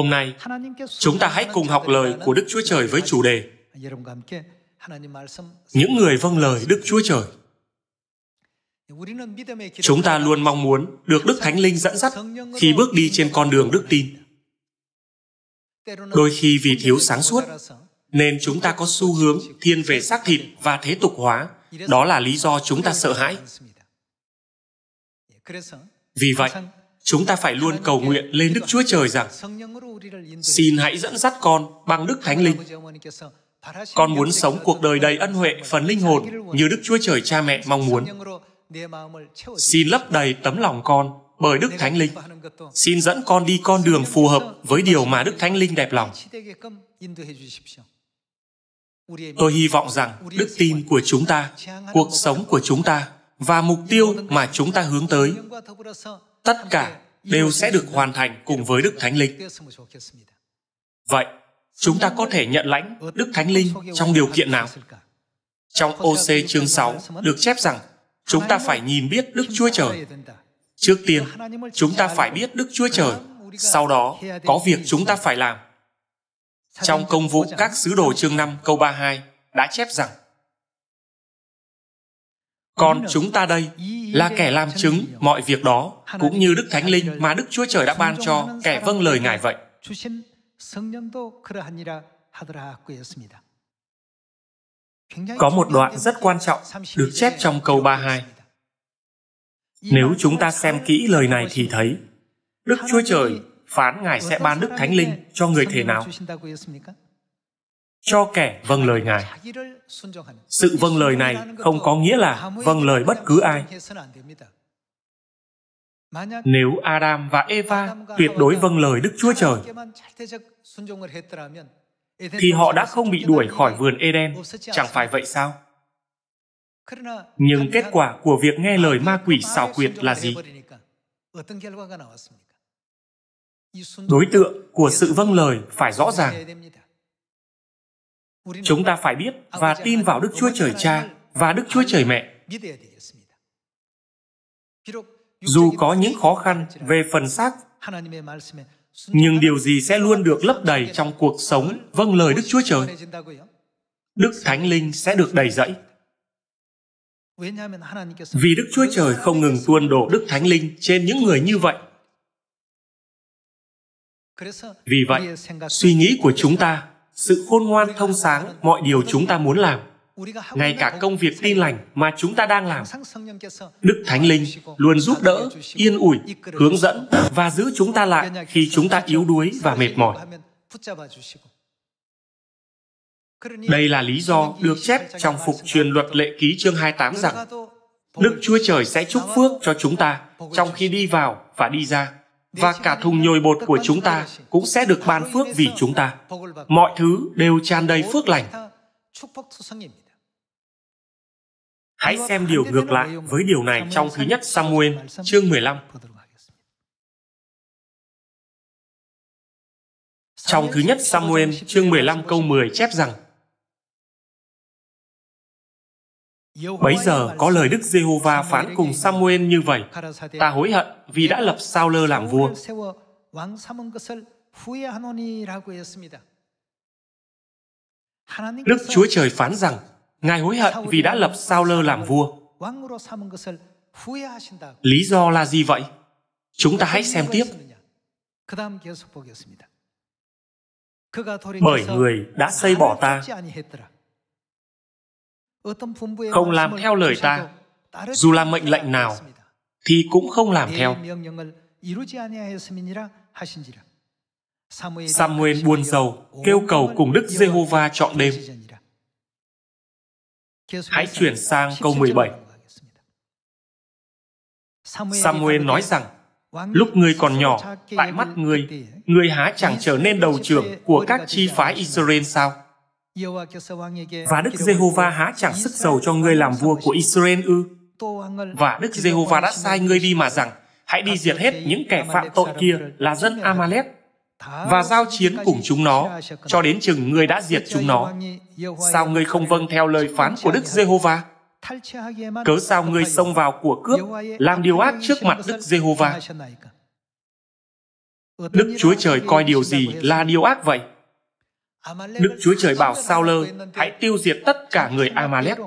Hôm nay, chúng ta hãy cùng học lời của Đức Chúa Trời với chủ đề Những người vâng lời Đức Chúa Trời. Chúng ta luôn mong muốn được Đức Thánh Linh dẫn dắt khi bước đi trên con đường đức tin. Đôi khi vì thiếu sáng suốt, nên chúng ta có xu hướng thiên về xác thịt và thế tục hóa. Đó là lý do chúng ta sợ hãi. Vì vậy, chúng ta phải luôn cầu nguyện lên Đức Chúa Trời rằng xin hãy dẫn dắt con bằng Đức Thánh Linh. Con muốn sống cuộc đời đầy ân huệ, phần linh hồn như Đức Chúa Trời cha mẹ mong muốn. Xin lấp đầy tấm lòng con bởi Đức Thánh Linh. Xin dẫn con đi con đường phù hợp với điều mà Đức Thánh Linh đẹp lòng. Tôi hy vọng rằng đức tin của chúng ta, cuộc sống của chúng ta và mục tiêu mà chúng ta hướng tới tất cả đều sẽ được hoàn thành cùng với Đức Thánh Linh. Vậy, chúng ta có thể nhận lãnh Đức Thánh Linh trong điều kiện nào? Trong OC chương 6 được chép rằng chúng ta phải nhìn biết Đức Chúa Trời. Trước tiên, chúng ta phải biết Đức Chúa Trời, sau đó có việc chúng ta phải làm. Trong công vụ các sứ đồ chương 5 câu 32 đã chép rằng Còn chúng ta đây là kẻ làm chứng mọi việc đó cũng như đức thánh linh mà đức chúa trời đã ban cho kẻ vâng lời ngài vậy có một đoạn rất quan trọng được chép trong câu 32. Nếu chúng ta xem kỹ lời này thì thấy, Đức Chúa Trời phán Ngài sẽ ban Đức Thánh Linh cho người thể nào? cho kẻ vâng lời Ngài. Sự vâng lời này không có nghĩa là vâng lời bất cứ ai. Nếu Adam và Eva tuyệt đối vâng lời Đức Chúa Trời, thì họ đã không bị đuổi khỏi vườn Eden, chẳng phải vậy sao? Nhưng kết quả của việc nghe lời ma quỷ xào quyệt là gì? Đối tượng của sự vâng lời phải rõ ràng. Chúng ta phải biết và tin vào Đức Chúa Trời Cha và Đức Chúa Trời Mẹ. Dù có những khó khăn về phần xác, nhưng điều gì sẽ luôn được lấp đầy trong cuộc sống vâng lời Đức Chúa Trời? Đức Thánh Linh sẽ được đầy dẫy. Vì Đức Chúa Trời không ngừng tuôn đổ Đức Thánh Linh trên những người như vậy. Vì vậy, suy nghĩ của chúng ta sự khôn ngoan thông sáng mọi điều chúng ta muốn làm ngay cả công việc tin lành mà chúng ta đang làm đức thánh linh luôn giúp đỡ yên ủi hướng dẫn và giữ chúng ta lại khi chúng ta yếu đuối và mệt mỏi đây là lý do được chép trong phục truyền luật lệ ký chương 28 rằng Đức Chúa Trời sẽ chúc phước cho chúng ta trong khi đi vào và đi ra và cả thùng nhồi bột của chúng ta cũng sẽ được ban phước vì chúng ta. Mọi thứ đều tràn đầy phước lành. Hãy xem điều ngược lại với điều này trong thứ nhất Samuel, chương 15. Trong thứ nhất Samuel, chương 15 câu 10 chép rằng Bấy giờ có lời Đức Giê-hô-va phán cùng Samuel như vậy: Ta hối hận vì đã lập Sao Lơ làm vua. Đức Chúa Trời phán rằng, Ngài hối hận vì đã lập Sao Lơ làm vua. Lý do là gì vậy? Chúng ta hãy xem tiếp. Bởi người đã xây bỏ ta không làm theo lời ta dù là mệnh lệnh nào thì cũng không làm theo Samuel buồn giàu kêu cầu cùng Đức Giê-hô-va trọn đêm Hãy chuyển sang câu 17 Samuel nói rằng Lúc ngươi còn nhỏ, tại mắt ngươi, ngươi há chẳng trở nên đầu trưởng của các chi phái Israel sao? Và Đức Giê-hô-va há chẳng sức giàu cho ngươi làm vua của Israel ư? Và Đức Giê-hô-va đã sai ngươi đi mà rằng, hãy đi diệt hết những kẻ phạm tội kia là dân Amalek và giao chiến cùng chúng nó cho đến chừng ngươi đã diệt chúng nó. Sao ngươi không vâng theo lời phán của Đức Giê-hô-va? Cớ sao ngươi xông vào của cướp, làm điều ác trước mặt Đức Giê-hô-va? Đức Chúa Trời coi điều gì là điều ác vậy? Đức Chúa Trời bảo Sao Lơ, hãy tiêu diệt tất cả người Amalek.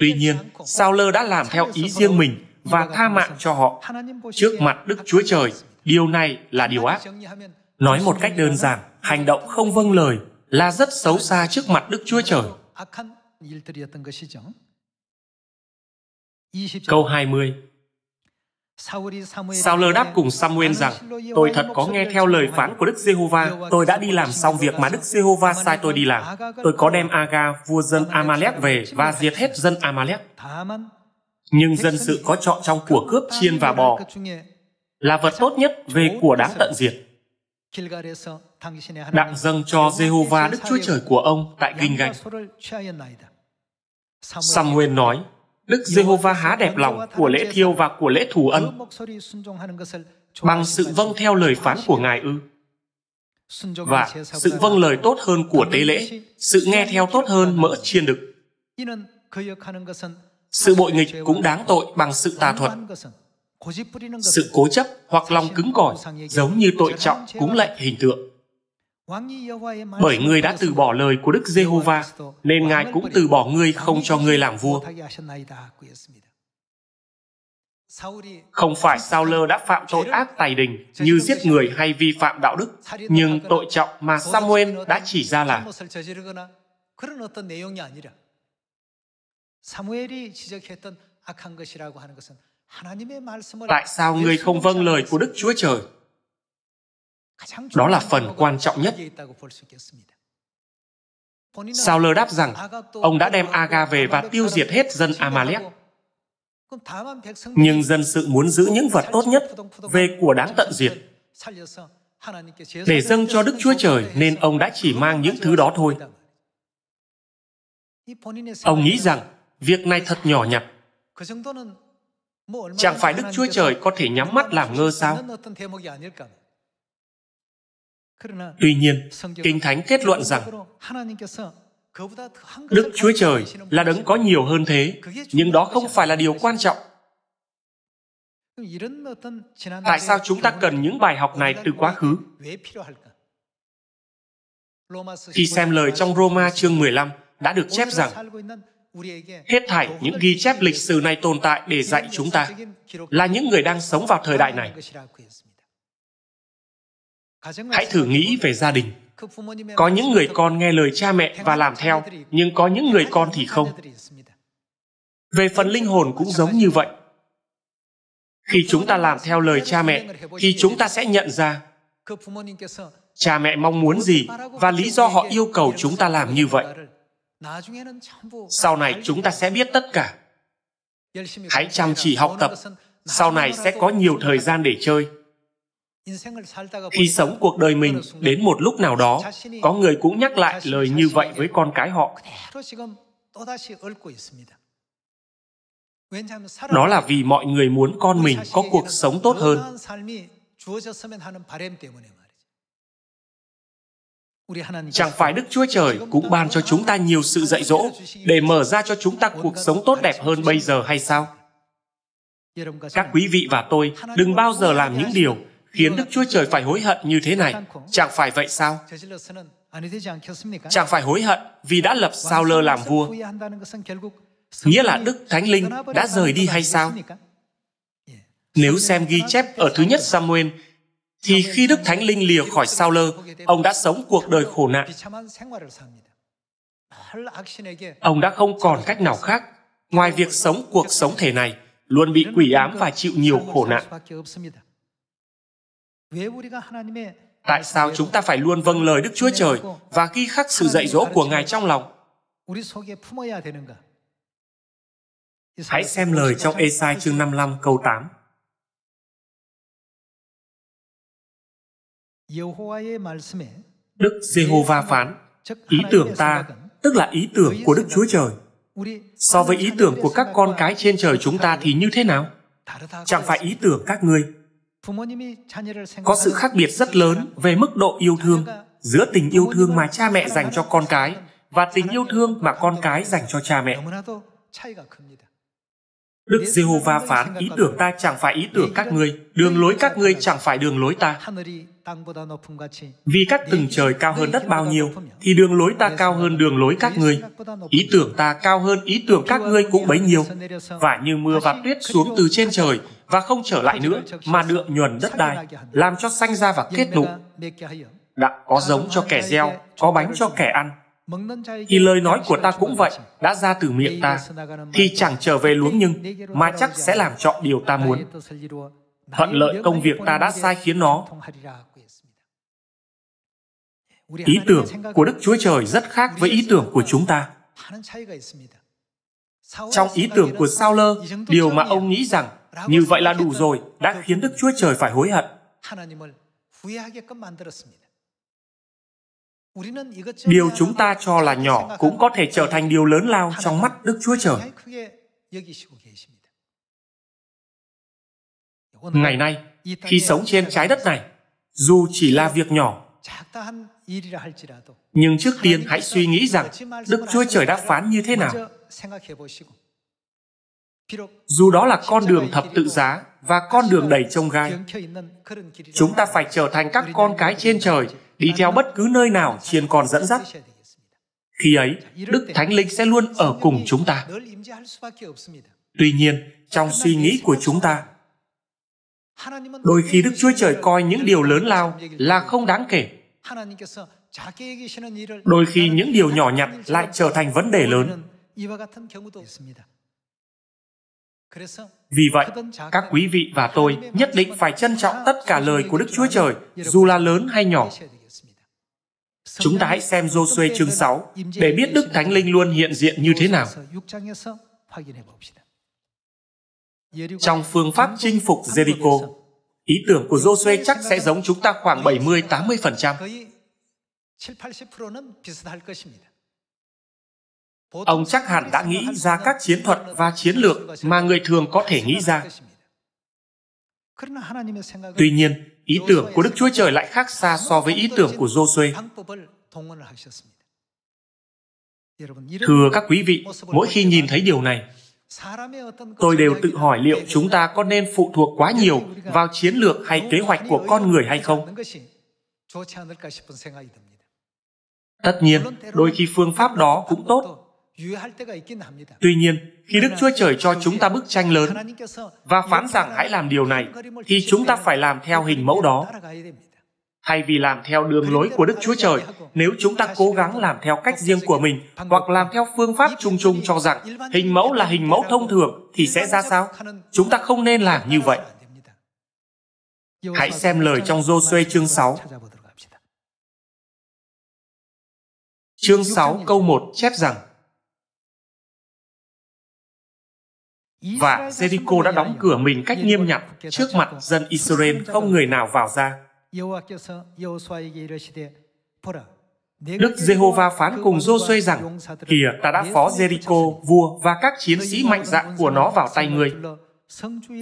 Tuy nhiên, Sao Lơ đã làm theo ý riêng mình và tha mạng cho họ. Trước mặt Đức Chúa Trời, điều này là điều ác. Nói một cách đơn giản, hành động không vâng lời là rất xấu xa trước mặt Đức Chúa Trời. Câu 20 Sao lơ đáp cùng Samuel rằng, tôi thật có nghe theo lời phán của Đức Giê-hô-va, tôi đã đi làm xong việc mà Đức Giê-hô-va sai tôi đi làm. Tôi có đem Aga, vua dân Amalek về và diệt hết dân Amalek. Nhưng dân sự có chọn trong của cướp chiên và bò là vật tốt nhất về của đáng tận diệt. Đặng dâng cho Jehovah Đức Chúa Trời của ông tại Kinh Ganh. Samuel nói, Đức Giê-hô-va há đẹp lòng của lễ thiêu và của lễ thù ân bằng sự vâng theo lời phán của Ngài ư? Và sự vâng lời tốt hơn của tế lễ, sự nghe theo tốt hơn mỡ chiên đực. Sự bội nghịch cũng đáng tội bằng sự tà thuật. Sự cố chấp hoặc lòng cứng cỏi giống như tội trọng cũng lệnh hình tượng. Bởi người đã từ bỏ lời của Đức Giê-hô-va, nên Ngài cũng từ bỏ ngươi không cho ngươi làm vua. Không phải sao lơ đã phạm tội ác tài đình như giết người hay vi phạm đạo đức, nhưng tội trọng mà Samuel đã chỉ ra là Tại sao người không vâng lời của Đức Chúa Trời? Đó là phần quan trọng nhất. Sao lơ đáp rằng ông đã đem Aga về và tiêu diệt hết dân Amalek. Nhưng dân sự muốn giữ những vật tốt nhất về của đáng tận diệt. Để dâng cho Đức Chúa Trời nên ông đã chỉ mang những thứ đó thôi. Ông nghĩ rằng việc này thật nhỏ nhặt. Chẳng phải Đức Chúa Trời có thể nhắm mắt làm ngơ sao? Tuy nhiên, Kinh Thánh kết luận rằng Đức Chúa Trời là đấng có nhiều hơn thế, nhưng đó không phải là điều quan trọng. Tại sao chúng ta cần những bài học này từ quá khứ? Khi xem lời trong Roma chương 15 đã được chép rằng hết thảy những ghi chép lịch sử này tồn tại để dạy chúng ta là những người đang sống vào thời đại này hãy thử nghĩ về gia đình có những người con nghe lời cha mẹ và làm theo nhưng có những người con thì không về phần linh hồn cũng giống như vậy khi chúng ta làm theo lời cha mẹ thì chúng ta sẽ nhận ra cha mẹ mong muốn gì và lý do họ yêu cầu chúng ta làm như vậy sau này chúng ta sẽ biết tất cả hãy chăm chỉ học tập sau này sẽ có nhiều thời gian để chơi khi sống cuộc đời mình đến một lúc nào đó có người cũng nhắc lại lời như vậy với con cái họ đó là vì mọi người muốn con mình có cuộc sống tốt hơn chẳng phải đức chúa trời cũng ban cho chúng ta nhiều sự dạy dỗ để mở ra cho chúng ta cuộc sống tốt đẹp hơn bây giờ hay sao các quý vị và tôi đừng bao giờ làm những điều khiến Đức Chúa Trời phải hối hận như thế này. Chẳng phải vậy sao? Chẳng phải hối hận vì đã lập sao lơ làm vua. Nghĩa là Đức Thánh Linh đã rời đi hay sao? Nếu xem ghi chép ở thứ nhất Samuel, thì khi Đức Thánh Linh lìa khỏi sao lơ, ông đã sống cuộc đời khổ nạn. Ông đã không còn cách nào khác ngoài việc sống cuộc sống thể này, luôn bị quỷ ám và chịu nhiều khổ nạn. Tại sao chúng ta phải luôn vâng lời Đức Chúa Trời và ghi khắc sự dạy dỗ của Ngài trong lòng? Hãy xem lời trong Esai chương 55 câu 8. Đức Giê-hô-va phán, ý tưởng ta, tức là ý tưởng của Đức Chúa Trời, so với ý tưởng của các con cái trên trời chúng ta thì như thế nào? Chẳng phải ý tưởng các ngươi, có sự khác biệt rất lớn về mức độ yêu thương giữa tình yêu thương mà cha mẹ dành cho con cái và tình yêu thương mà con cái dành cho cha mẹ. Đức Jehovah phán ý tưởng ta chẳng phải ý tưởng các ngươi, đường lối các ngươi chẳng phải đường lối ta. Vì các tầng trời cao hơn đất bao nhiêu, thì đường lối ta cao hơn đường lối các ngươi. Ý tưởng ta cao hơn ý tưởng các ngươi cũng bấy nhiêu. Và như mưa và tuyết xuống từ trên trời, và không trở lại nữa mà được nhuần đất đai, làm cho xanh ra và kết nụ. Đã có giống cho kẻ gieo, có bánh cho kẻ ăn. Thì lời nói của ta cũng vậy, đã ra từ miệng ta, thì chẳng trở về luống nhưng, mà chắc sẽ làm chọn điều ta muốn. Thuận lợi công việc ta đã sai khiến nó. Ý tưởng của Đức Chúa Trời rất khác với ý tưởng của chúng ta. Trong ý tưởng của Sao Lơ, điều mà ông nghĩ rằng như vậy là đủ rồi, đã khiến Đức Chúa Trời phải hối hận. Điều chúng ta cho là nhỏ cũng có thể trở thành điều lớn lao trong mắt Đức Chúa Trời. Ngày nay, khi sống trên trái đất này, dù chỉ là việc nhỏ, nhưng trước tiên hãy suy nghĩ rằng Đức Chúa Trời đã phán như thế nào dù đó là con đường thập tự giá và con đường đầy trông gai. Chúng ta phải trở thành các con cái trên trời, đi theo bất cứ nơi nào chiên còn dẫn dắt. Khi ấy, Đức Thánh Linh sẽ luôn ở cùng chúng ta. Tuy nhiên, trong suy nghĩ của chúng ta, đôi khi Đức Chúa Trời coi những điều lớn lao là không đáng kể. Đôi khi những điều nhỏ nhặt lại trở thành vấn đề lớn. Vì vậy, các quý vị và tôi nhất định phải trân trọng tất cả lời của Đức Chúa Trời, dù là lớn hay nhỏ. Chúng ta hãy xem Joshua chương 6 để biết Đức Thánh Linh luôn hiện diện như thế nào. Trong phương pháp chinh phục Jericho, ý tưởng của Joshua chắc sẽ giống chúng ta khoảng 70-80% ông chắc hẳn đã nghĩ ra các chiến thuật và chiến lược mà người thường có thể nghĩ ra. Tuy nhiên, ý tưởng của Đức Chúa Trời lại khác xa so với ý tưởng của Josué. Thưa các quý vị, mỗi khi nhìn thấy điều này, tôi đều tự hỏi liệu chúng ta có nên phụ thuộc quá nhiều vào chiến lược hay kế hoạch của con người hay không? Tất nhiên, đôi khi phương pháp đó cũng tốt, Tuy nhiên, khi Đức Chúa Trời cho chúng ta bức tranh lớn và phán rằng hãy làm điều này, thì chúng ta phải làm theo hình mẫu đó. Thay vì làm theo đường lối của Đức Chúa Trời, nếu chúng ta cố gắng làm theo cách riêng của mình hoặc làm theo phương pháp chung chung cho rằng hình mẫu là hình mẫu thông thường thì sẽ ra sao? Chúng ta không nên làm như vậy. Hãy xem lời trong Joshua chương 6. Chương 6 câu 1 chép rằng và Jericho đã đóng cửa mình cách nghiêm nhặt trước mặt dân Israel không người nào vào ra. Đức Jehovah phán cùng Giô-suê rằng, Kìa, ta đã phó Jericho, vua và các chiến sĩ mạnh dạn của nó vào tay ngươi.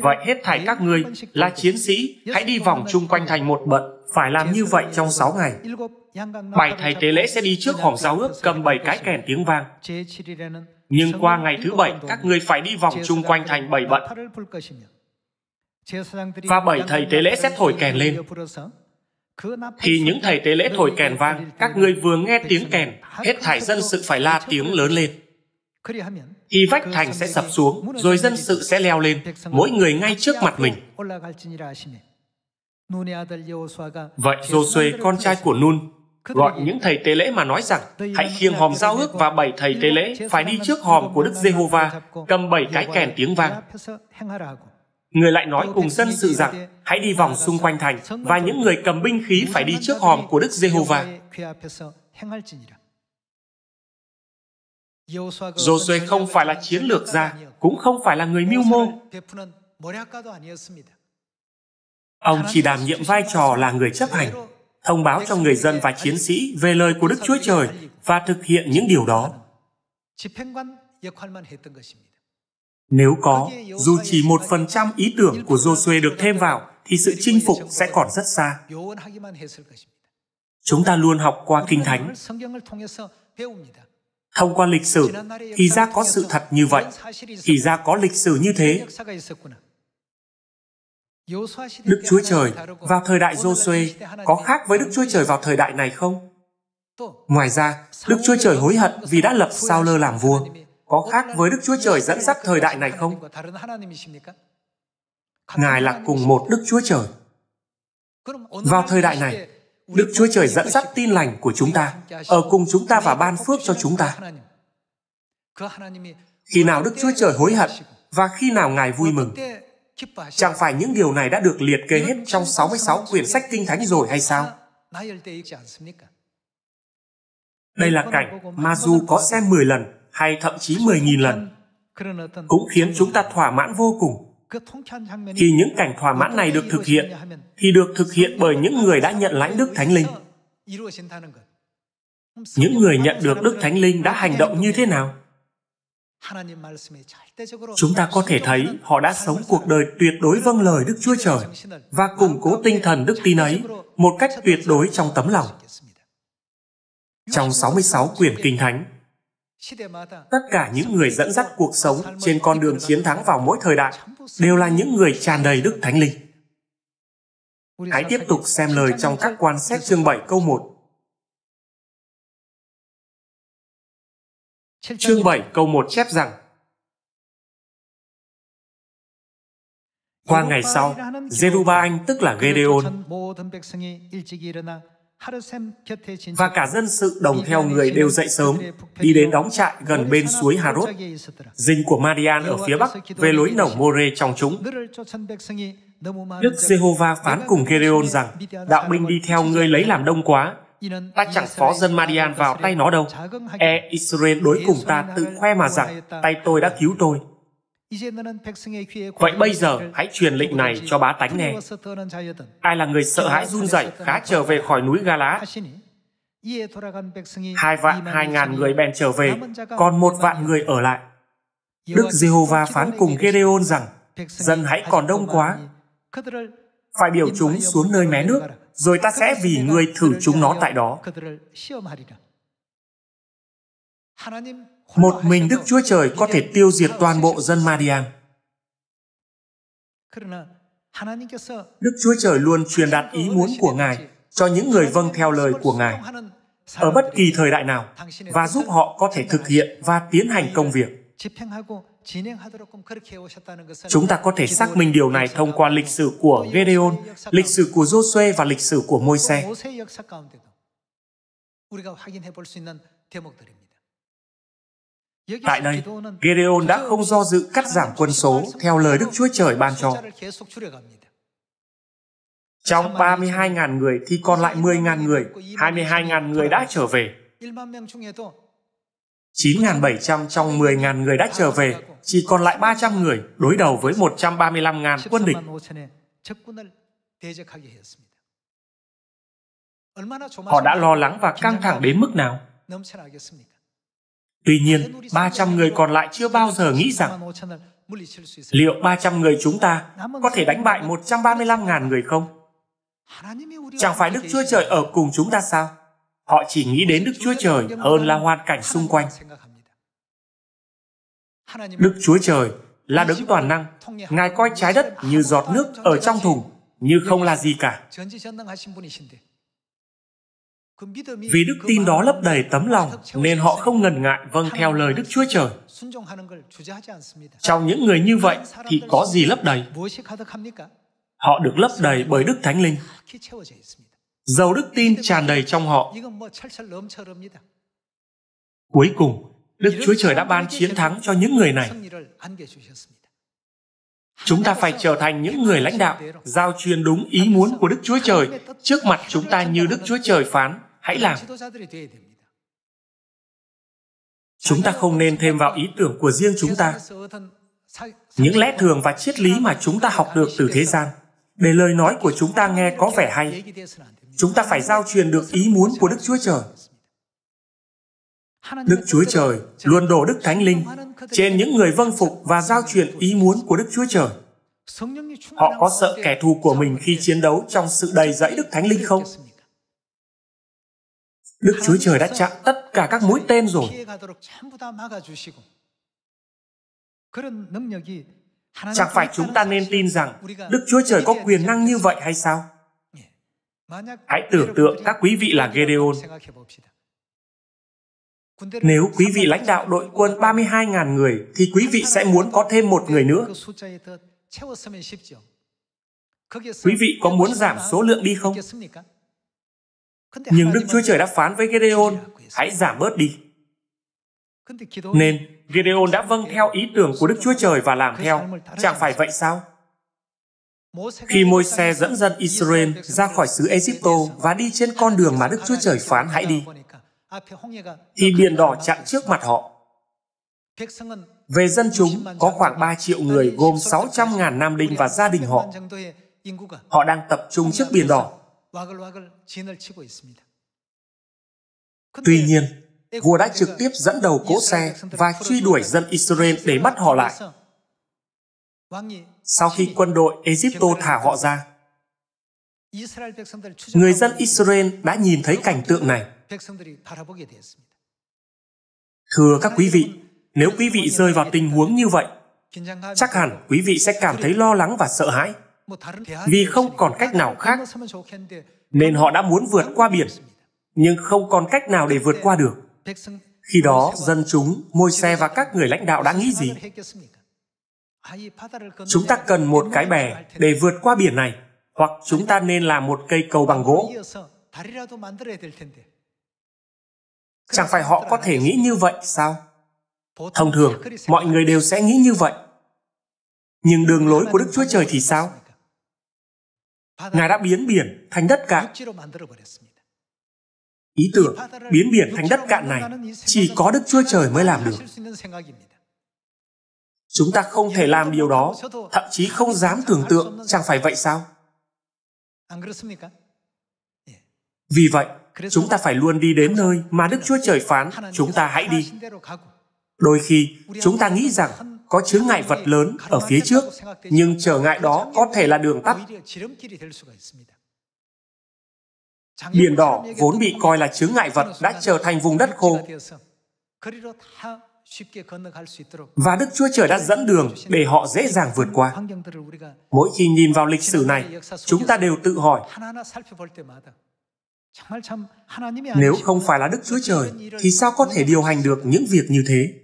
Vậy hết thảy các ngươi là chiến sĩ, hãy đi vòng chung quanh thành một bận, phải làm như vậy trong sáu ngày. Bảy thầy tế lễ sẽ đi trước hòm giáo ước cầm bảy cái kèn tiếng vang nhưng qua ngày thứ bảy các ngươi phải đi vòng chung quanh thành bảy bận. Và bảy thầy tế lễ sẽ thổi kèn lên. thì những thầy tế lễ thổi kèn vang, các ngươi vừa nghe tiếng kèn, hết thảy dân sự phải la tiếng lớn lên. Y vách thành sẽ sập xuống, rồi dân sự sẽ leo lên, mỗi người ngay trước mặt mình. Vậy Joshua, con trai của Nun, gọi những thầy tế lễ mà nói rằng hãy khiêng hòm giao ước và bảy thầy tế lễ phải đi trước hòm của Đức Giê-hô-va, cầm bảy cái kèn tiếng vang. Người lại nói cùng dân sự rằng hãy đi vòng xung quanh thành và những người cầm binh khí phải đi trước hòm của Đức Giê-hô-va. Joshua không phải là chiến lược gia, cũng không phải là người mưu mô. Ông chỉ đảm nhiệm vai trò là người chấp hành thông báo cho người dân và chiến sĩ về lời của Đức Chúa Trời và thực hiện những điều đó. Nếu có, dù chỉ một phần trăm ý tưởng của Joshua được thêm vào, thì sự chinh phục sẽ còn rất xa. Chúng ta luôn học qua Kinh Thánh. Thông qua lịch sử, thì ra có sự thật như vậy, thì ra có lịch sử như thế. Đức Chúa Trời vào thời đại Josué có khác với Đức Chúa Trời vào thời đại này không? Ngoài ra, Đức Chúa Trời hối hận vì đã lập Sao Lơ làm vua, có khác với Đức Chúa Trời dẫn dắt thời đại này không? Ngài là cùng một Đức Chúa Trời. Vào thời đại này, Đức Chúa Trời dẫn dắt tin lành của chúng ta, ở cùng chúng ta và ban phước cho chúng ta. Khi nào Đức Chúa Trời hối hận và khi nào Ngài vui mừng, Chẳng phải những điều này đã được liệt kê hết trong 66 quyển sách kinh thánh rồi hay sao? Đây là cảnh mà dù có xem 10 lần hay thậm chí 10.000 lần, cũng khiến chúng ta thỏa mãn vô cùng. Khi những cảnh thỏa mãn này được thực hiện, thì được thực hiện bởi những người đã nhận lãnh Đức Thánh Linh. Những người nhận được Đức Thánh Linh đã hành động như thế nào? Chúng ta có thể thấy họ đã sống cuộc đời tuyệt đối vâng lời Đức Chúa Trời và củng cố tinh thần đức tin ấy một cách tuyệt đối trong tấm lòng. Trong 66 quyển Kinh Thánh, tất cả những người dẫn dắt cuộc sống trên con đường chiến thắng vào mỗi thời đại đều là những người tràn đầy đức thánh linh. Hãy tiếp tục xem lời trong các quan xét chương 7 câu 1 Chương 7 câu 1 chép rằng Qua ngày sau, Zeruba anh tức là Gedeon và cả dân sự đồng theo người đều dậy sớm, đi đến đóng trại gần bên suối Harod, dinh của Marian ở phía bắc, về lối nổng More trong chúng. Đức Jehovah phán cùng Gedeon rằng, đạo binh đi theo ngươi lấy làm đông quá, ta chẳng phó dân Madian vào tay nó đâu. E Israel đối cùng ta tự khoe mà rằng tay tôi đã cứu tôi. Vậy bây giờ hãy truyền lệnh này cho bá tánh nghe. Ai là người sợ hãi run rẩy khá trở về khỏi núi Gala? Hai vạn hai ngàn người bèn trở về, còn một vạn người ở lại. Đức Giê-hô-va phán cùng gê Gedeon rằng, dân hãy còn đông quá, phải biểu chúng xuống nơi mé nước rồi ta sẽ vì ngươi thử chúng nó tại đó. Một mình Đức Chúa Trời có thể tiêu diệt toàn bộ dân Madian. Đức Chúa Trời luôn truyền đạt ý muốn của Ngài cho những người vâng theo lời của Ngài ở bất kỳ thời đại nào và giúp họ có thể thực hiện và tiến hành công việc. Chúng ta có thể xác minh điều này thông qua lịch sử của Gedeon, lịch sử của Joshua và lịch sử của Môi-se. Tại đây, Gedeon đã không do dự cắt giảm quân số theo lời Đức Chúa Trời ban cho. Trong 32.000 người thì còn lại 10.000 người, 22.000 người đã trở về. 9.700 trong 10.000 người đã trở về, chỉ còn lại 300 người đối đầu với 135.000 quân địch. Họ đã lo lắng và căng thẳng đến mức nào? Tuy nhiên, 300 người còn lại chưa bao giờ nghĩ rằng liệu 300 người chúng ta có thể đánh bại 135.000 người không? Chẳng phải Đức Chúa Trời ở cùng chúng ta sao? họ chỉ nghĩ đến Đức Chúa Trời hơn là hoàn cảnh xung quanh. Đức Chúa Trời là đấng toàn năng. Ngài coi trái đất như giọt nước ở trong thùng, như không là gì cả. Vì đức tin đó lấp đầy tấm lòng, nên họ không ngần ngại vâng theo lời Đức Chúa Trời. Trong những người như vậy thì có gì lấp đầy? Họ được lấp đầy bởi Đức Thánh Linh giàu đức tin tràn đầy trong họ. Cuối cùng, Đức Chúa Trời đã ban chiến thắng cho những người này. Chúng ta phải trở thành những người lãnh đạo, giao truyền đúng ý muốn của Đức Chúa Trời trước mặt chúng ta như Đức Chúa Trời phán, hãy làm. Chúng ta không nên thêm vào ý tưởng của riêng chúng ta. Những lẽ thường và triết lý mà chúng ta học được từ thế gian, để lời nói của chúng ta nghe có vẻ hay, Chúng ta phải giao truyền được ý muốn của Đức Chúa Trời. Đức Chúa Trời luôn đổ Đức Thánh Linh trên những người vâng phục và giao truyền ý muốn của Đức Chúa Trời. Họ có sợ kẻ thù của mình khi chiến đấu trong sự đầy dẫy Đức Thánh Linh không? Đức Chúa Trời đã chặn tất cả các mũi tên rồi. Chẳng phải chúng ta nên tin rằng Đức Chúa Trời có quyền năng như vậy hay sao? Hãy tưởng tượng các quý vị là Gedeon. Nếu quý vị lãnh đạo đội quân 32.000 người, thì quý vị sẽ muốn có thêm một người nữa. Quý vị có muốn giảm số lượng đi không? Nhưng Đức Chúa Trời đã phán với Gedeon, hãy giảm bớt đi. Nên, Gedeon đã vâng theo ý tưởng của Đức Chúa Trời và làm theo. Chẳng phải vậy sao? Khi môi xe dẫn dân Israel ra khỏi xứ Egypto và đi trên con đường mà Đức Chúa Trời phán hãy đi, thì biển đỏ chặn trước mặt họ. Về dân chúng, có khoảng 3 triệu người gồm 600.000 nam đinh và gia đình họ. Họ đang tập trung trước biển đỏ. Tuy nhiên, vua đã trực tiếp dẫn đầu cỗ xe và truy đuổi dân Israel để bắt họ lại. Vâng sau khi quân đội Egypto thả họ ra. Người dân Israel đã nhìn thấy cảnh tượng này. Thưa các quý vị, nếu quý vị rơi vào tình huống như vậy, chắc hẳn quý vị sẽ cảm thấy lo lắng và sợ hãi, vì không còn cách nào khác, nên họ đã muốn vượt qua biển, nhưng không còn cách nào để vượt qua được. Khi đó, dân chúng, môi xe và các người lãnh đạo đã nghĩ gì? Chúng ta cần một cái bè để vượt qua biển này, hoặc chúng ta nên làm một cây cầu bằng gỗ. Chẳng phải họ có thể nghĩ như vậy sao? Thông thường, mọi người đều sẽ nghĩ như vậy. Nhưng đường lối của Đức Chúa Trời thì sao? Ngài đã biến biển thành đất cạn. Ý tưởng biến biển thành đất cạn này chỉ có Đức Chúa Trời mới làm được. Chúng ta không thể làm điều đó, thậm chí không dám tưởng tượng, chẳng phải vậy sao? Dạ. Vì vậy, chúng ta phải luôn đi đến nơi mà Đức Chúa Trời phán, chúng ta hãy đi. Đôi khi, chúng ta nghĩ rằng có chướng ngại vật lớn ở phía trước, nhưng trở ngại đó có thể là đường tắt. Biển đỏ vốn bị coi là chướng ngại vật đã trở thành vùng đất khô. Và Đức Chúa Trời đã dẫn đường để họ dễ dàng vượt qua. Mỗi khi nhìn vào lịch sử này, chúng ta đều tự hỏi, nếu không phải là Đức Chúa Trời, thì sao có thể điều hành được những việc như thế?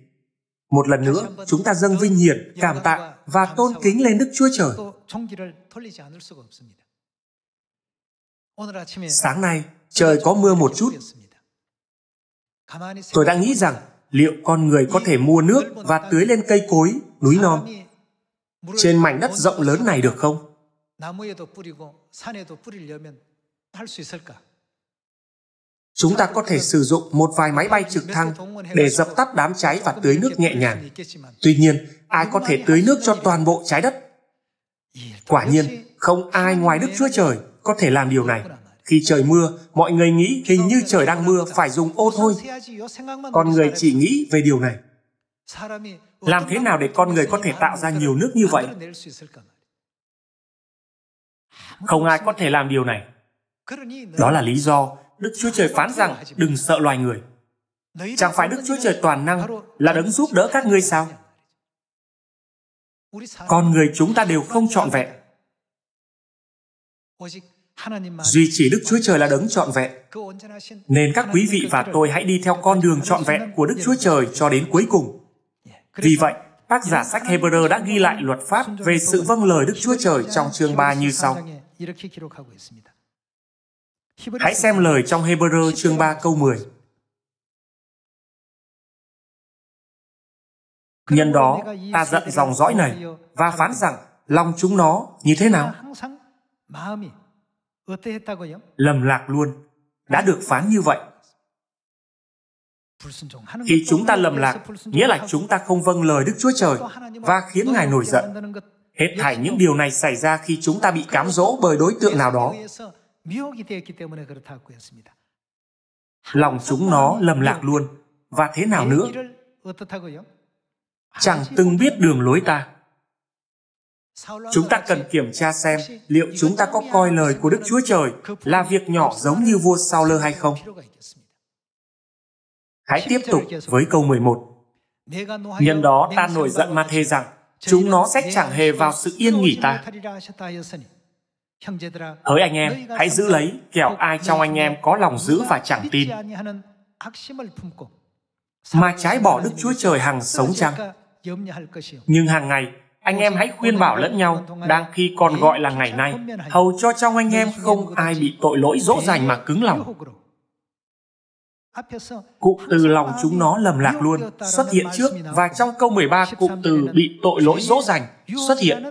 Một lần nữa, chúng ta dâng vinh hiển, cảm tạ và tôn kính lên Đức Chúa Trời. Sáng nay, trời có mưa một chút. Tôi đã nghĩ rằng liệu con người có thể mua nước và tưới lên cây cối, núi non trên mảnh đất rộng lớn này được không? Chúng ta có thể sử dụng một vài máy bay trực thăng để dập tắt đám cháy và tưới nước nhẹ nhàng. Tuy nhiên, ai có thể tưới nước cho toàn bộ trái đất? Quả nhiên, không ai ngoài Đức Chúa Trời có thể làm điều này. Khi trời mưa, mọi người nghĩ hình như trời đang mưa phải dùng ô thôi. Con người chỉ nghĩ về điều này. Làm thế nào để con người có thể tạo ra nhiều nước như vậy? Không ai có thể làm điều này. Đó là lý do Đức Chúa Trời phán rằng đừng sợ loài người. Chẳng phải Đức Chúa Trời toàn năng là đấng giúp đỡ các ngươi sao? Con người chúng ta đều không trọn vẹn duy chỉ Đức Chúa Trời là đấng trọn vẹn. Nên các quý vị và tôi hãy đi theo con đường trọn vẹn của Đức Chúa Trời cho đến cuối cùng. Vì vậy, tác giả sách Hebrew đã ghi lại luật pháp về sự vâng lời Đức Chúa Trời trong chương 3 như sau. Hãy xem lời trong Hebrew chương 3 câu 10. Nhân đó, ta giận dòng dõi này và phán rằng lòng chúng nó như thế nào? lầm lạc luôn đã được phán như vậy khi chúng ta lầm lạc nghĩa là chúng ta không vâng lời đức chúa trời và khiến ngài nổi giận hết thảy những điều này xảy ra khi chúng ta bị cám dỗ bởi đối tượng nào đó lòng chúng nó lầm lạc luôn và thế nào nữa chẳng từng biết đường lối ta Chúng ta cần kiểm tra xem liệu chúng ta có coi lời của Đức Chúa Trời là việc nhỏ giống như vua Sao Lơ hay không. Hãy tiếp tục với câu 11. Nhân đó ta nổi giận ma thê rằng, chúng nó sẽ chẳng hề vào sự yên nghỉ ta. Hỡi anh em, hãy giữ lấy, kẻo ai trong anh em có lòng giữ và chẳng tin. Mà trái bỏ Đức Chúa Trời hằng sống chăng? Nhưng hàng ngày, anh em hãy khuyên bảo lẫn nhau đang khi còn gọi là ngày nay hầu cho trong anh em không ai bị tội lỗi dỗ dành mà cứng lòng Cụm từ lòng chúng nó lầm lạc luôn xuất hiện trước và trong câu 13 cụm từ bị tội lỗi dỗ dành xuất hiện.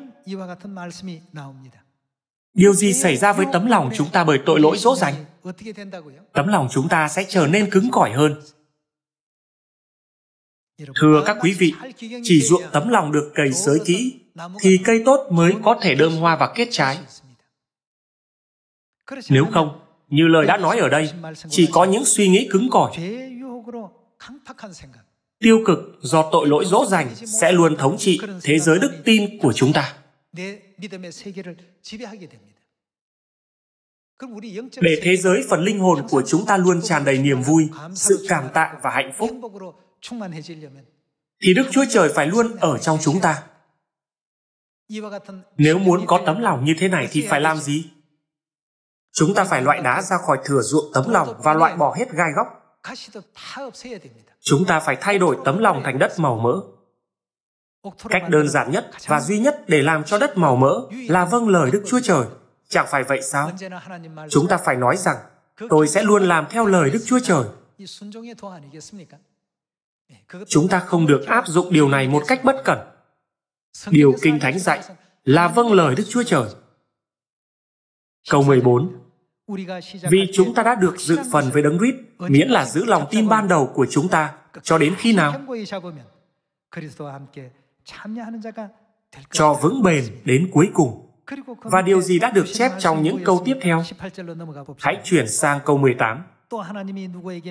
Điều gì xảy ra với tấm lòng chúng ta bởi tội lỗi dỗ dành? Tấm lòng chúng ta sẽ trở nên cứng cỏi hơn, Thưa các quý vị, chỉ ruộng tấm lòng được cày sới kỹ thì cây tốt mới có thể đơm hoa và kết trái. Nếu không, như lời đã nói ở đây, chỉ có những suy nghĩ cứng cỏi, tiêu cực do tội lỗi dỗ dành sẽ luôn thống trị thế giới đức tin của chúng ta. Để thế giới phần linh hồn của chúng ta luôn tràn đầy niềm vui, sự cảm tạ và hạnh phúc, thì Đức Chúa Trời phải luôn ở trong chúng ta. Nếu muốn có tấm lòng như thế này thì phải làm gì? Chúng ta phải loại đá ra khỏi thừa ruộng tấm lòng và loại bỏ hết gai góc. Chúng ta phải thay đổi tấm lòng thành đất màu mỡ. Cách đơn giản nhất và duy nhất để làm cho đất màu mỡ là vâng lời Đức Chúa Trời. Chẳng phải vậy sao? Chúng ta phải nói rằng, tôi sẽ luôn làm theo lời Đức Chúa Trời. Chúng ta không được áp dụng điều này một cách bất cẩn. Điều Kinh Thánh dạy là vâng lời Đức Chúa Trời. Câu 14 Vì chúng ta đã được dự phần với Đấng Rít, miễn là giữ lòng tin ban đầu của chúng ta, cho đến khi nào? Cho vững bền đến cuối cùng. Và điều gì đã được chép trong những câu tiếp theo? Hãy chuyển sang câu 18.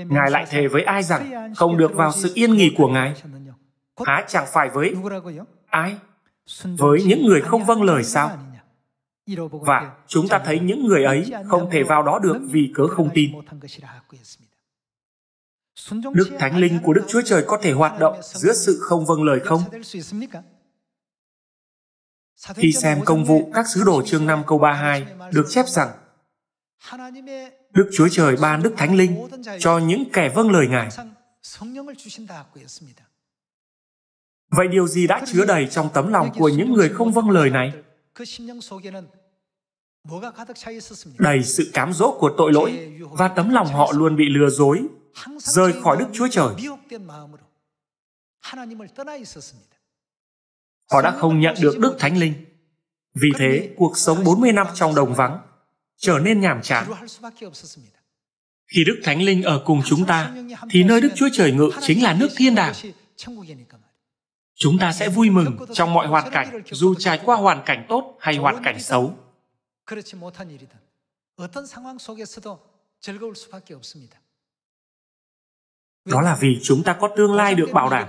Ngài lại thề với ai rằng không được vào sự yên nghỉ của Ngài? Há chẳng phải với ai? Với những người không vâng lời sao? Và chúng ta thấy những người ấy không thể vào đó được vì cớ không tin. Đức Thánh Linh của Đức Chúa Trời có thể hoạt động giữa sự không vâng lời không? Khi xem công vụ các sứ đồ chương 5 câu 32, được chép rằng Đức Chúa Trời ban Đức Thánh Linh cho những kẻ vâng lời Ngài. Vậy điều gì đã chứa đầy trong tấm lòng của những người không vâng lời này? Đầy sự cám dỗ của tội lỗi và tấm lòng họ luôn bị lừa dối, rời khỏi Đức Chúa Trời. Họ đã không nhận được Đức Thánh Linh. Vì thế, cuộc sống 40 năm trong đồng vắng trở nên nhàm chán. Khi Đức Thánh Linh ở cùng chúng ta, thì nơi Đức Chúa Trời ngự chính là nước thiên đàng. Chúng ta sẽ vui mừng trong mọi hoàn cảnh, dù trải qua hoàn cảnh tốt hay hoàn cảnh xấu. Đó là vì chúng ta có tương lai được bảo đảm.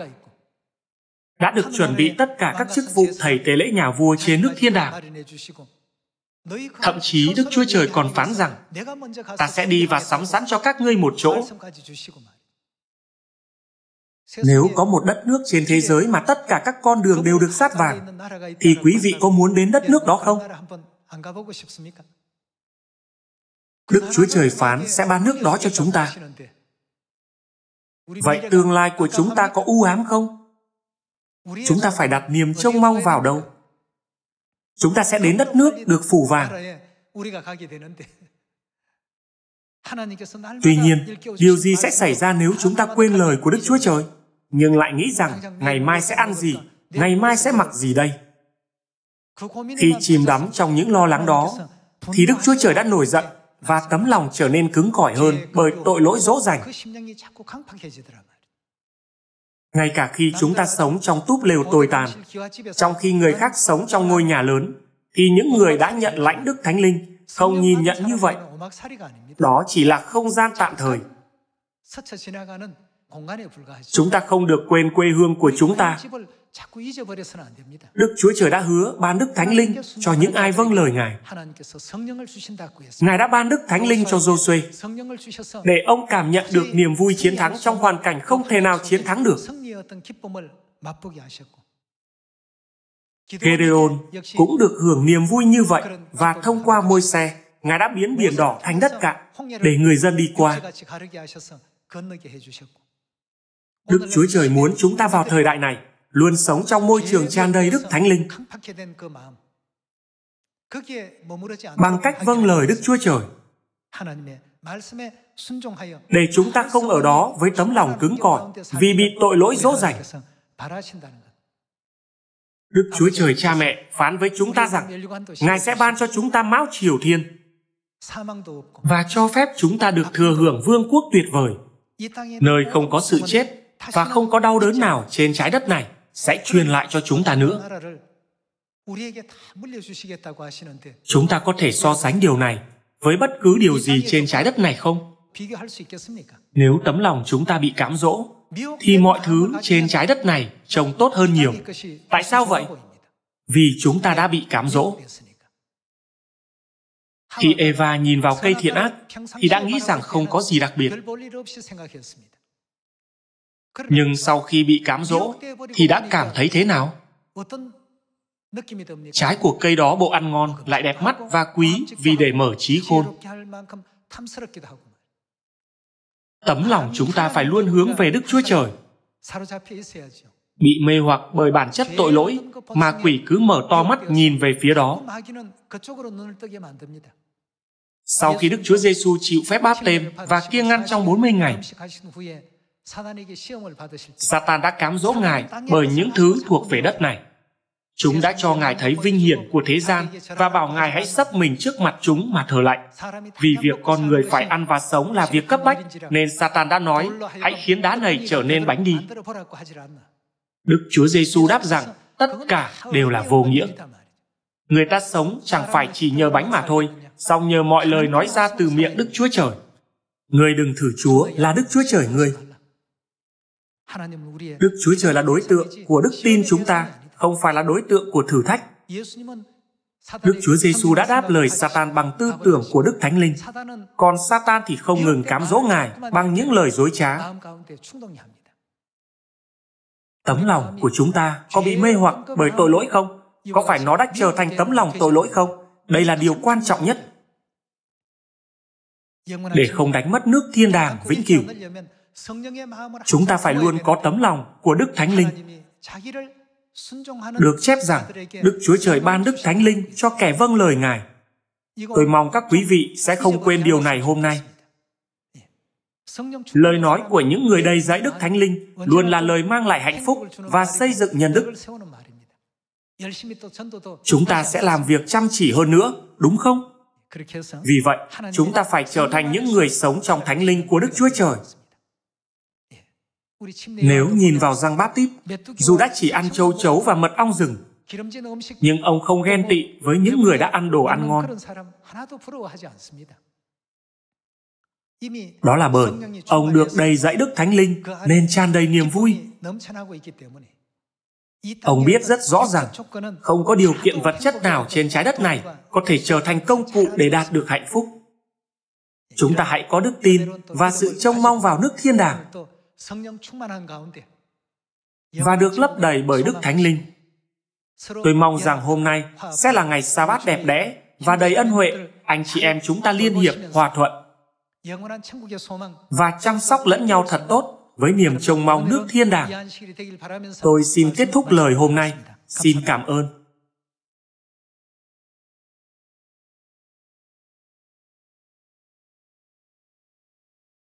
Đã được chuẩn bị tất cả các chức vụ thầy tế lễ nhà vua trên nước thiên đàng. Thậm chí Đức Chúa Trời còn phán rằng, ta sẽ đi và sắm sẵn cho các ngươi một chỗ. Nếu có một đất nước trên thế giới mà tất cả các con đường đều được sát vàng, thì quý vị có muốn đến đất nước đó không? Đức Chúa Trời phán sẽ ban nước đó cho chúng ta. Vậy tương lai của chúng ta có u ám không? Chúng ta phải đặt niềm trông mong vào đâu? Chúng ta sẽ đến đất nước được phủ vàng. Tuy nhiên, điều gì sẽ xảy ra nếu chúng ta quên lời của Đức Chúa Trời, nhưng lại nghĩ rằng ngày mai sẽ ăn gì, ngày mai sẽ mặc gì đây? Khi chìm đắm trong những lo lắng đó, thì Đức Chúa Trời đã nổi giận và tấm lòng trở nên cứng cỏi hơn bởi tội lỗi dỗ dành ngay cả khi chúng ta sống trong túp lều tồi tàn, trong khi người khác sống trong ngôi nhà lớn, thì những người đã nhận lãnh Đức Thánh Linh không nhìn nhận như vậy. Đó chỉ là không gian tạm thời. Chúng ta không được quên quê hương của chúng ta Đức Chúa Trời đã hứa ban Đức Thánh Linh cho những ai vâng lời Ngài. Ngài đã ban Đức Thánh Linh cho Joshua để ông cảm nhận được niềm vui chiến thắng trong hoàn cảnh không thể nào chiến thắng được. Gedeon cũng được hưởng niềm vui như vậy và thông qua môi xe, Ngài đã biến biển đỏ thành đất cạn để người dân đi qua. Đức Chúa Trời muốn chúng ta vào thời đại này luôn sống trong môi trường tràn đầy Đức Thánh Linh. Bằng cách vâng lời Đức Chúa Trời, để chúng ta không ở đó với tấm lòng cứng cỏi vì bị tội lỗi dỗ dành. Đức Chúa Trời Cha Mẹ phán với chúng ta rằng Ngài sẽ ban cho chúng ta máu triều thiên và cho phép chúng ta được thừa hưởng vương quốc tuyệt vời, nơi không có sự chết và không có đau đớn nào trên trái đất này sẽ truyền lại cho chúng ta nữa. Chúng ta có thể so sánh điều này với bất cứ điều gì trên trái đất này không? Nếu tấm lòng chúng ta bị cám dỗ, thì mọi thứ trên trái đất này trông tốt hơn nhiều. Tại sao vậy? Vì chúng ta đã bị cám dỗ. Khi Eva nhìn vào cây thiện ác, thì đã nghĩ rằng không có gì đặc biệt nhưng sau khi bị cám dỗ thì đã cảm thấy thế nào trái của cây đó bộ ăn ngon lại đẹp mắt và quý vì để mở trí khôn tấm lòng chúng ta phải luôn hướng về đức chúa trời bị mê hoặc bởi bản chất tội lỗi mà quỷ cứ mở to mắt nhìn về phía đó sau khi Đức Chúa Giêsu chịu phép báp têm và kiêng ngăn trong 40 ngày, Satan đã cám dỗ Ngài bởi những thứ thuộc về đất này. Chúng đã cho Ngài thấy vinh hiển của thế gian và bảo Ngài hãy sắp mình trước mặt chúng mà thờ lạnh. Vì việc con người phải ăn và sống là việc cấp bách, nên Satan đã nói, hãy khiến đá này trở nên bánh đi. Đức Chúa Giêsu đáp rằng, tất cả đều là vô nghĩa. Người ta sống chẳng phải chỉ nhờ bánh mà thôi, song nhờ mọi lời nói ra từ miệng Đức Chúa Trời. Người đừng thử Chúa là Đức Chúa Trời người. Đức Chúa Trời là đối tượng của đức tin chúng ta, không phải là đối tượng của thử thách. Đức Chúa Giêsu đã đáp lời Satan bằng tư tưởng của Đức Thánh Linh, còn Satan thì không ngừng cám dỗ Ngài bằng những lời dối trá. Tấm lòng của chúng ta có bị mê hoặc bởi tội lỗi không? Có phải nó đã trở thành tấm lòng tội lỗi không? Đây là điều quan trọng nhất. Để không đánh mất nước thiên đàng vĩnh cửu, Chúng ta phải luôn có tấm lòng của Đức Thánh Linh. Được chép rằng Đức Chúa Trời ban Đức Thánh Linh cho kẻ vâng lời Ngài. Tôi mong các quý vị sẽ không quên điều này hôm nay. Lời nói của những người đầy dạy Đức Thánh Linh luôn là lời mang lại hạnh phúc và xây dựng nhân đức. Chúng ta sẽ làm việc chăm chỉ hơn nữa, đúng không? Vì vậy, chúng ta phải trở thành những người sống trong Thánh Linh của Đức Chúa Trời. Nếu nhìn vào răng bát tiếp, dù đã chỉ ăn châu chấu và mật ong rừng, nhưng ông không ghen tị với những người đã ăn đồ ăn ngon. Đó là bởi ông được đầy dạy đức thánh linh nên tràn đầy niềm vui. Ông biết rất rõ rằng không có điều kiện vật chất nào trên trái đất này có thể trở thành công cụ để đạt được hạnh phúc. Chúng ta hãy có đức tin và sự trông mong vào nước thiên đàng và được lấp đầy bởi Đức Thánh Linh. Tôi mong rằng hôm nay sẽ là ngày sa bát đẹp đẽ và đầy ân huệ anh chị em chúng ta liên hiệp hòa thuận và chăm sóc lẫn nhau thật tốt với niềm trông mong nước thiên đàng. Tôi xin kết thúc lời hôm nay. Xin cảm ơn.